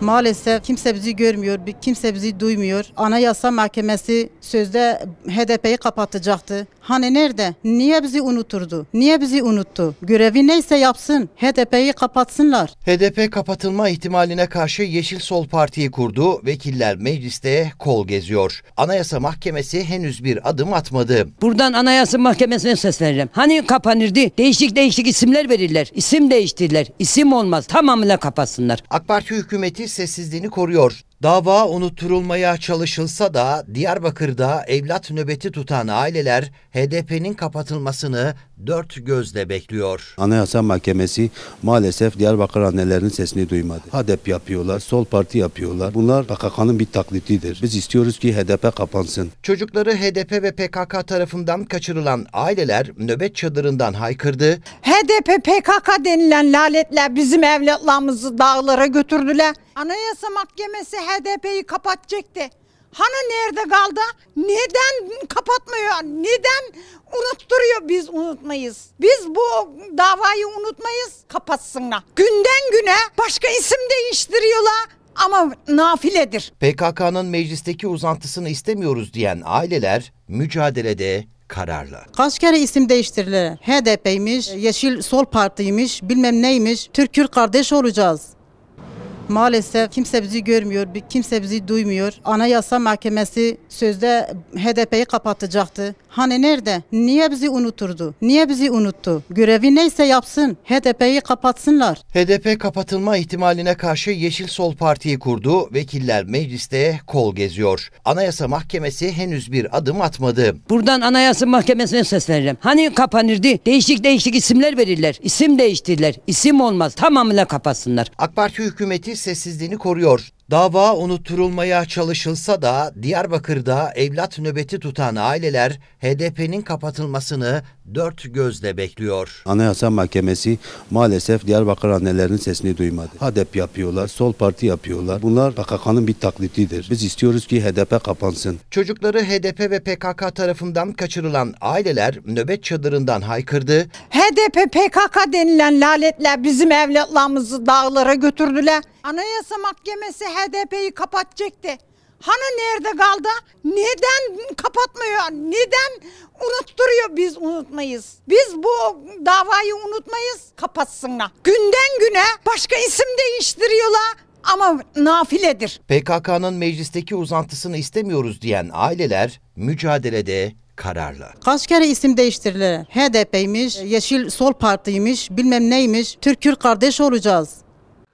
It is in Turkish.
Maalesef kimse bizi görmüyor, kimse bizi duymuyor. Anayasa Mahkemesi sözde HDP'yi kapatacaktı. Hani nerede? Niye bizi unuturdu? Niye bizi unuttu? Görevi neyse yapsın. HDP'yi kapatsınlar. HDP kapatılma ihtimaline karşı Yeşil Sol Parti'yi kurdu. Vekiller mecliste kol geziyor. Anayasa Mahkemesi henüz bir adım atmadı. Buradan Anayasa Mahkemesi'ne sesleneceğim. Hani kapanırdı? Değişik değişik isimler verirler. İsim değiştirirler. İsim olmaz. Tamamıyla kapatsınlar. AK Parti hükümeti sessizliğini koruyor. Dava unutturulmaya çalışılsa da Diyarbakır'da evlat nöbeti tutan aileler HDP'nin kapatılmasını dört gözle bekliyor. Anayasa Mahkemesi maalesef Diyarbakır annelerinin sesini duymadı. HDP yapıyorlar, sol parti yapıyorlar. Bunlar PKK'nın bir taklitidir. Biz istiyoruz ki HDP kapansın. Çocukları HDP ve PKK tarafından kaçırılan aileler nöbet çadırından haykırdı. HDP PKK denilen laletler bizim evlatlarımızı dağlara götürdüler. Anayasa Mahkemesi HDP'yi kapatacaktı. Hani nerede kaldı? Neden kapatmıyor? Neden unutturuyor? Biz unutmayız. Biz bu davayı unutmayız. Kapatsınlar. Günden güne başka isim değiştiriyorlar ama nafiledir. PKK'nın meclisteki uzantısını istemiyoruz diyen aileler mücadelede kararlı. Kaç kere isim değiştirilir? HDP'ymiş, Yeşil Sol Parti'ymiş, bilmem neymiş. Türk Kürt kardeş olacağız. Maalesef kimse bizi görmüyor, kimse bizi duymuyor. Anayasa Mahkemesi sözde HDP'yi kapatacaktı. Hani nerede? Niye bizi unuturdu? Niye bizi unuttu? Görevi neyse yapsın. HDP'yi kapatsınlar. HDP kapatılma ihtimaline karşı Yeşil Sol Parti'yi kurdu. Vekiller mecliste kol geziyor. Anayasa Mahkemesi henüz bir adım atmadı. Buradan Anayasa Mahkemesi'ne sesleneceğim. Hani kapanırdı? Değişik değişik isimler verirler. İsim değiştirirler. İsim olmaz. Tamamıyla kapatsınlar. AK Parti hükümeti sessizliğini koruyor. Dava unutturulmaya çalışılsa da Diyarbakır'da evlat nöbeti tutan aileler HDP'nin kapatılmasını dört gözle bekliyor. Anayasa Mahkemesi maalesef Diyarbakır annelerinin sesini duymadı. HDP yapıyorlar, sol parti yapıyorlar. Bunlar PKK'nın bir taklitidir. Biz istiyoruz ki HDP kapansın. Çocukları HDP ve PKK tarafından kaçırılan aileler nöbet çadırından haykırdı. HDP PKK denilen laletler bizim evlatlarımızı dağlara götürdüler. Anayasa Mahkemesi HDP'yi kapatacaktı. Hani nerede kaldı? Neden kapatmıyor? Neden unutturuyor? Biz unutmayız. Biz bu davayı unutmayız. Kapatsınlar. Günden güne başka isim değiştiriyorlar ama nafiledir. PKK'nın meclisteki uzantısını istemiyoruz diyen aileler mücadelede kararlı. Kaç kere isim değiştirilir? HDP'ymiş, Yeşil Sol Parti'ymiş, bilmem neymiş. Türk Kürt kardeş olacağız.